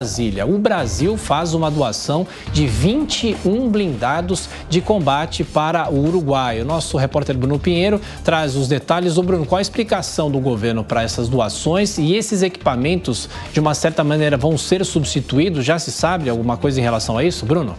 Brasília, o Brasil faz uma doação de 21 blindados de combate para o Uruguai. O nosso repórter Bruno Pinheiro traz os detalhes. O Bruno, qual a explicação do governo para essas doações e esses equipamentos, de uma certa maneira, vão ser substituídos? Já se sabe alguma coisa em relação a isso, Bruno?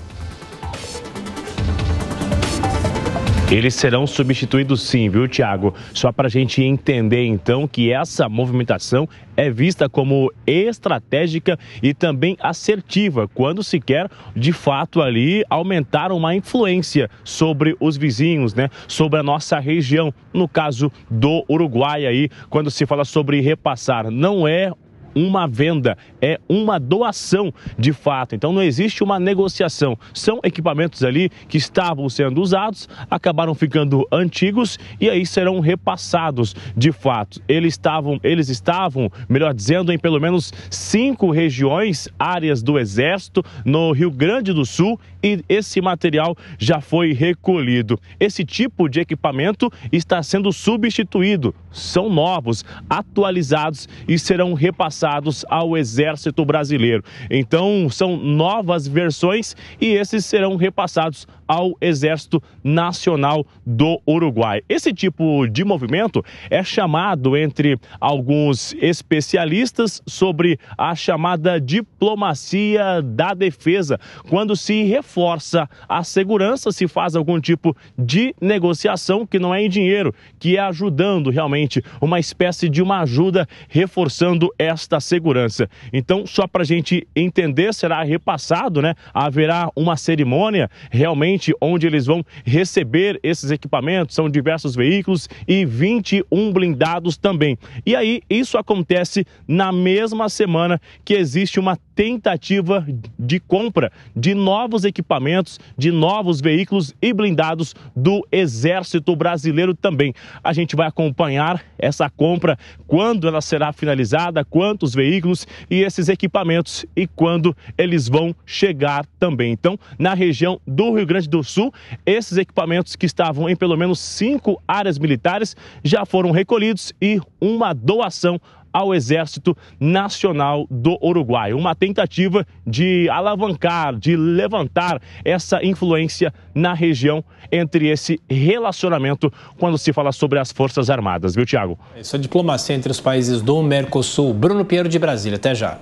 Eles serão substituídos sim, viu, Tiago? Só para a gente entender então que essa movimentação é vista como estratégica e também assertiva, quando se quer de fato ali aumentar uma influência sobre os vizinhos, né? Sobre a nossa região, no caso do Uruguai aí, quando se fala sobre repassar, não é uma venda, é uma doação de fato. Então não existe uma negociação. São equipamentos ali que estavam sendo usados, acabaram ficando antigos e aí serão repassados de fato. Eles estavam, eles estavam, melhor dizendo, em pelo menos cinco regiões, áreas do Exército, no Rio Grande do Sul e esse material já foi recolhido. Esse tipo de equipamento está sendo substituído, são novos, atualizados e serão repassados repassados ao Exército Brasileiro. Então, são novas versões e esses serão repassados ao Exército Nacional do Uruguai. Esse tipo de movimento é chamado entre alguns especialistas sobre a chamada diplomacia da defesa, quando se reforça a segurança, se faz algum tipo de negociação que não é em dinheiro, que é ajudando realmente uma espécie de uma ajuda reforçando esta da segurança. Então, só para a gente entender, será repassado, né? Haverá uma cerimônia realmente onde eles vão receber esses equipamentos, são diversos veículos e 21 blindados também. E aí, isso acontece na mesma semana que existe uma tentativa de compra de novos equipamentos, de novos veículos e blindados do Exército Brasileiro também. A gente vai acompanhar essa compra, quando ela será finalizada, quantos veículos e esses equipamentos e quando eles vão chegar também. Então, na região do Rio Grande do Sul, esses equipamentos que estavam em pelo menos cinco áreas militares já foram recolhidos e uma doação ao Exército Nacional do Uruguai. Uma tentativa de alavancar, de levantar essa influência na região entre esse relacionamento quando se fala sobre as Forças Armadas, viu, Tiago? É isso é diplomacia entre os países do Mercosul. Bruno Pinheiro de Brasília, até já.